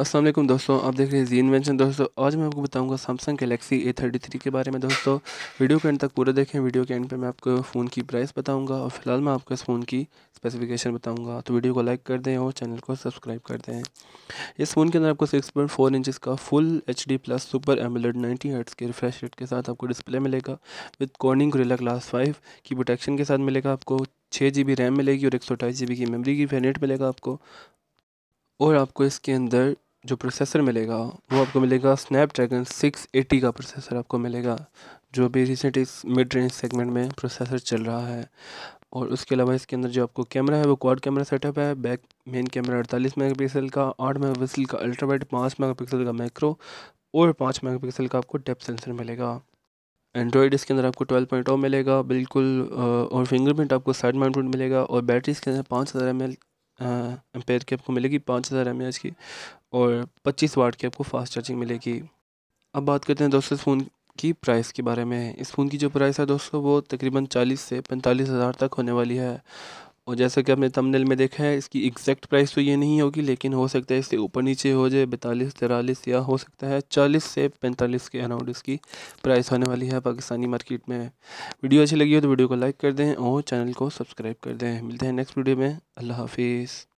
असलम दोस्तों आप देख रहे हैं जी इन्वेंशन दोस्तों आज मैं आपको बताऊंगा Samsung Galaxy A thirty three के बारे में दोस्तों वीडियो के एंड तक पूरा देखें वीडियो के एंड पे मैं आपको फ़ोन की प्राइस बताऊंगा और फिलहाल मैं आपको इस फ़ोन की स्पेसिफिकेशन बताऊंगा तो वीडियो को लाइक कर दें और चैनल को सब्सक्राइब कर दें इस फ़ोन के अंदर आपको सिक्स पॉइंट फोर इंचज़ का full H D plus super AMOLED ninety hertz के रिफ्रेश रेट के साथ आपको डिस्प्ले मिलेगा with Corning Gorilla Glass five की प्रोटेक्शन के साथ मिलेगा आपको छः जी बी रैम मिलेगी और एक सौ अठाईस जी बी की मेमोरी की वेरियंट मिलेगा आपको और आपको इसके अंदर जो प्रोसेसर मिलेगा वो आपको मिलेगा स्नैपड्रैगन 680 का प्रोसेसर आपको मिलेगा जो अभी रिसेंट इस मिड रेंज सेगमेंट में प्रोसेसर चल रहा है और उसके अलावा इसके अंदर जो आपको कैमरा है वो क्वाड कैमरा सेटअप है बैक मेन कैमरा अड़तालीस मेगापिक्सल का आठ मेगापिक्सल का अल्ट्रा पाँच पाँच पिक्सल का मैक्रो और पाँच पिक्सल का आपको डेप्थ सेंसर मिलेगा एंड्रॉयड इसके अंदर आपको ट्वेल्व पॉइंट oh मिलेगा बिल्कुल और फिंगरप्रिंट आपको साइड माइंड मिलेगा और बैटरी इसके अंदर पाँच हज़ार एम एम्पेयर की आपको मिलेगी पाँच हज़ार एम की और पच्चीस वाट की आपको फास्ट चार्जिंग मिलेगी अब बात करते हैं दोस्तों इस फ़ोन की प्राइस के बारे में इस फ़ोन की जो प्राइस है दोस्तों वो तकरीबन चालीस से पैंतालीस हज़ार तक होने वाली है और जैसा कि आपने तमनेल में देखा है इसकी एग्जैक्ट प्राइस तो ये नहीं होगी लेकिन हो सकता है इससे ऊपर नीचे हो जाए बैतालीस तिरालीस या हो सकता है चालीस से पैंतालीस के अराउंड इसकी प्राइस होने वाली है पाकिस्तानी मार्केट में वीडियो अच्छी लगी हो तो वीडियो को लाइक कर दें और चैनल को सब्सक्राइब कर दें मिलते हैं नेक्स्ट वीडियो में अल्लाह हाफिज़